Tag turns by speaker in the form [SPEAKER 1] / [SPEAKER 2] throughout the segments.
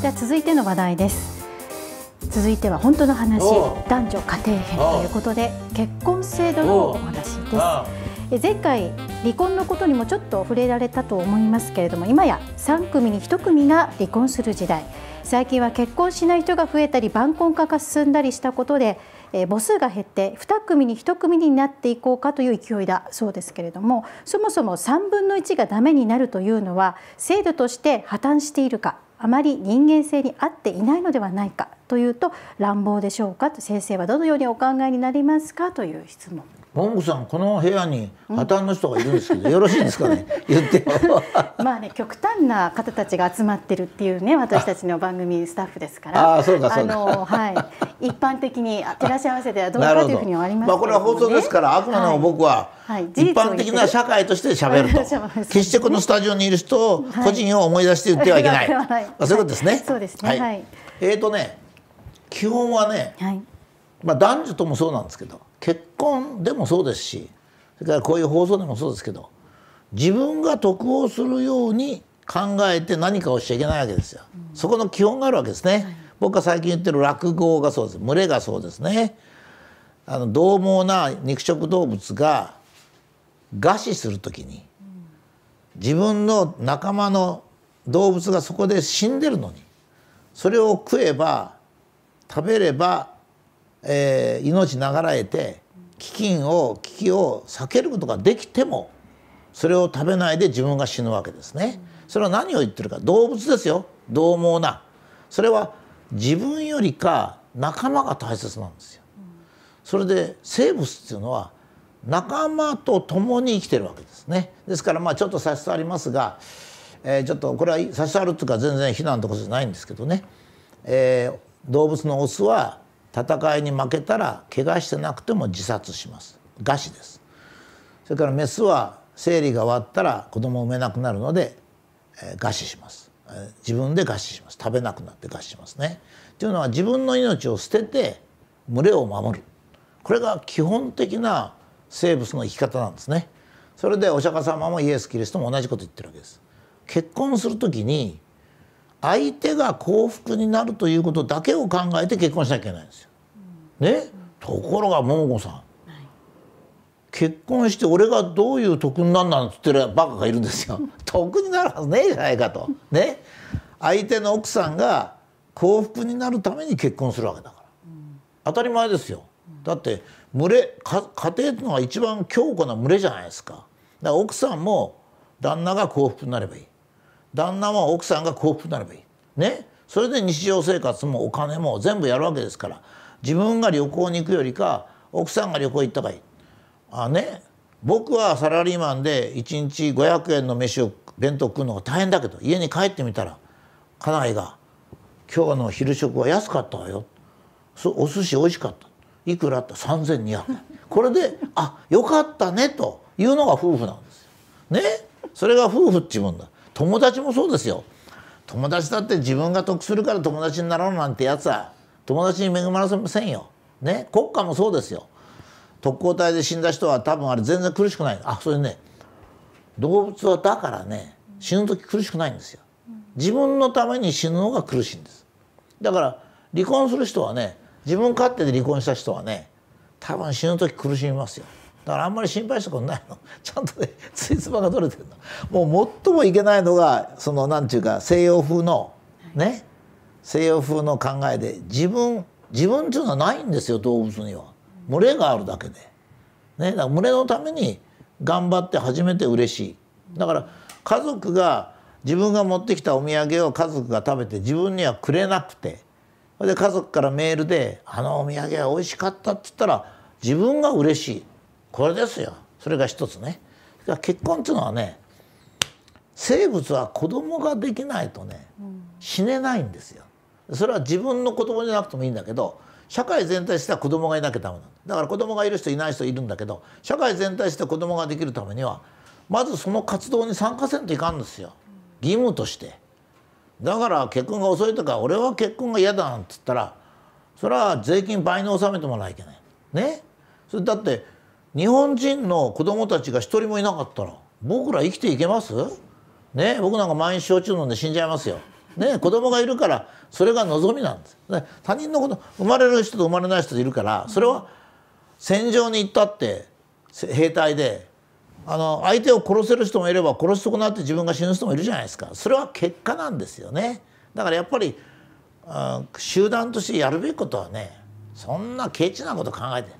[SPEAKER 1] では続いての話題です続いては本当の話男女家庭編ということで結婚制度のお話です前回離婚のことにもちょっと触れられたと思いますけれども今や3組に1組が離婚する時代最近は結婚しない人が増えたり晩婚化が進んだりしたことで母数が減って2組に1組になっていこうかという勢いだそうですけれどもそもそも3分の1がダメになるというのは制度として破綻しているかあまり人間性に合っていないのではないかというと乱暴でしょうかと先生はどのようにお考えになりますかという質問
[SPEAKER 2] 本部さんこの部屋に破綻の人がいるんですけど、うん、よろしいですかね 言って
[SPEAKER 1] まあね極端な方たちが集まってるっていうね私たちの番組スタッフですからあそうかそうかはい一般的に照らし合わせてはどうかというふうにはります、ね、まあこれは放送ですからあくまでも僕は、はいはい、一般的な
[SPEAKER 2] 社会として喋る
[SPEAKER 1] と、決してこのスタ
[SPEAKER 2] ジオにいる人を個人を思い出して言ってはいけない、まあ、そういうことですね、そうですね、はいえっ、ー、とね基本はね、はい、まあ男女ともそうなんですけど結婚でもそうですしそれからこういう放送でもそうですけど自分が得をするように考えて何かをしちゃいけないわけですよ。そこの基本があるわけですね。はい、僕が最近言ってる落語がそうです。群れがそうですね。あの獰猛な肉食動物が餓死する時に自分の仲間の動物がそこで死んでるのにそれを食えば食べればえー、命ながらえて飢饉を危機を避けることができてもそれを食べないで自分が死ぬわけですね。それは何を言ってるか動物ですよ獰猛なそれは自分よりか仲間が大切なんですよ。それで生物っていうのは仲間と共に生きてるわけですね。ですからまあちょっと差し障りますが、えー、ちょっとこれは差し障るっていうか全然非難とかじゃないんですけどね、えー、動物のオスは戦いに負けたら怪我してなくても自殺します餓死ですそれからメスは生理が終わったら子供を産めなくなるので、え餓死します自分で餓死します食べなくなって餓死しますねというのは自分の命を捨てて群れを守るこれが基本的な生物の生き方なんですねそれでお釈迦様もイエス・キリストも同じこと言ってるわけです結婚する時に相手が幸福になるということだけを考えて結婚しなきゃいけないんですよね、ところが桃子さん、はい、結婚して俺がどういう得になんなんつってるバカがいるんですよ。得になるはずねえじゃないかと。ね相手の奥さんが幸福になるために結婚するわけだから、うん、当たり前ですよ。だって群れ家庭っていうのが一番強固な群れじゃないですか。だから奥さんも旦那が幸福になればいい。旦那も奥さんが幸福になればいい。ねそれで日常生活もお金も全部やるわけですから自分が旅行に行くよりか奥さんが旅行行ったかいあね僕はサラリーマンで1日500円の飯を弁当食うのが大変だけど家に帰ってみたら家内が「今日の昼食は安かったわよ」そお寿司美味しかった」いくらあった3200円これで「あよかったね」というのが夫婦なんですよ。ねそれが夫婦っちゅうもんだ友達もそうですよ友達だって自分が得するから友達になろうなんてやつは友達に恵まれませんよ。ね国家もそうですよ。特攻隊で死んだ人は多分あれ全然苦しくないあそれね動物はだからね死ぬ時苦しくないんですよ自分のために死ぬのが苦しいんですだから離婚する人はね自分勝手で離婚した人はね多分死ぬ時苦しみますよだからあんまり心配したことないの ちゃんとねついつまが取れてるのもう最もいけないのがその何て言うか西洋風のね、はい西洋風の考えで自分自分っていうのはないんですよ動物には群れがあるだけで、ね、だから群れのために頑張って初めて嬉しいだから家族が自分が持ってきたお土産を家族が食べて自分にはくれなくてそれで家族からメールで「あのお土産は美味しかった」って言ったら自分が嬉しいこれですよそれが一つね結婚っていうのはね生物は子供ができないとね死ねないんですよそれは自分の子供じゃなくてもいいんだけど社会全体としては子供がいなきゃダメなんだだから子供がいる人いない人いるんだけど社会全体として子供ができるためにはまずその活動に参加せんといかんですよ義務としてだから結婚が遅いとか俺は結婚が嫌だなんつったらそれは税金倍に納めてもらいけないねそれだって日本人の子供たちが一人もいなかったら僕ら生きていけますね僕なんか毎日焼酎飲んで死んじゃいますよ。ね、子供がいるからそれが望みなんです、ね、他人のこと生まれる人と生まれない人いるからそれは戦場に行ったって兵隊であの相手を殺せる人もいれば殺し損なって自分が死ぬ人もいるじゃないですかそれは結果なんですよねだからやっぱり、うん、集団としてやるべきことはねそんなケチなこと考えて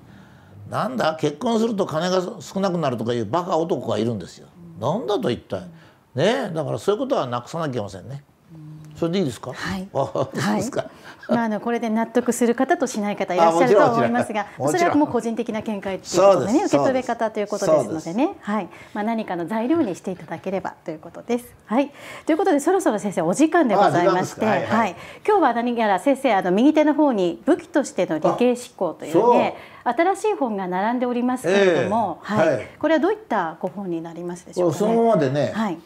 [SPEAKER 2] なんだ結婚すると金が少なくなるとかいうバカ男がいるんですよ。なんだと一体ねだからそういうことはなくさなきゃいけませんね。それでいいですか。はい。はい。
[SPEAKER 1] まあ、あの、これで納得する方としない方いらっしゃると思いますが、それはもう個人的な見解っていうことでね、受け取れ方ということですのでね。はい。まあ、何かの材料にしていただければということです。はい。ということで、そろそろ先生、お時間でございまして、はい、今日は何やら先生、あの、右手の方に武器としての理系思考というね。新しい本が並んでおりますけれども、はい、これはどういったご本になりますでしょうか、そのままでね、は
[SPEAKER 2] い、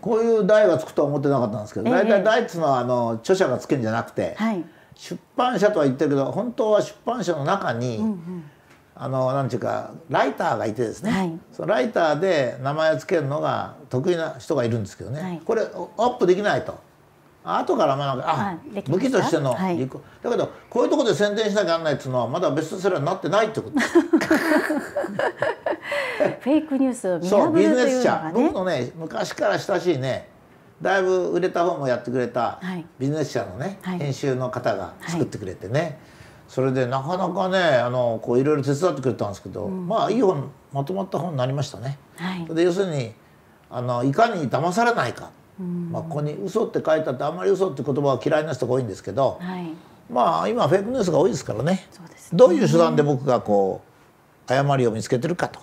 [SPEAKER 2] こういう台がつくとは思ってなかったんですけど、大体台っていうのはあの著者がつけるんじゃなくて、はい、出版社とは言ってるけど本当は出版社の中に、うんうん、あのなんていうかライターがいてですね、はい、そのライターで名前をつけるのが得意な人がいるんですけどね、はい、これアップできないと。後からまあ、あ武器としての、はい、だけどこういうところで宣伝しなきゃなんないっつうのはまだベストセラーになってないってことフ
[SPEAKER 1] ェイクニュースを見破るというのが、ね、そうビジネス社僕
[SPEAKER 2] のね昔から親しいねだいぶ売れた本もやってくれた、ビジネス社のね、はい、編集の方が作ってくれてね、それでなかなかねあのこういろいろ手伝ってくれたんですけど、うん、まあいい本まとまった本になりましたね。で要するにあのいかに騙されないか。まあ、ここに「嘘って書いたってあんまり嘘って言葉は嫌いな人が多いんですけど、はい、まあ今フェイクニュースが多いですからね、ね、どういう手段で僕がこう誤りを見つけてるかと、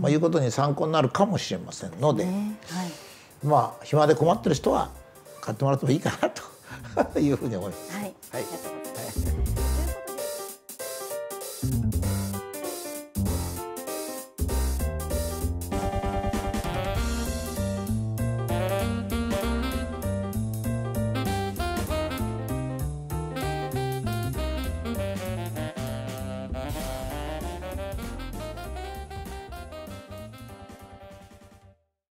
[SPEAKER 2] まあ、いうことに参考になるかもしれませんので、ねはい、まあ暇で困ってる人は買ってもらってもいいかなと いうふうに思います。
[SPEAKER 1] はい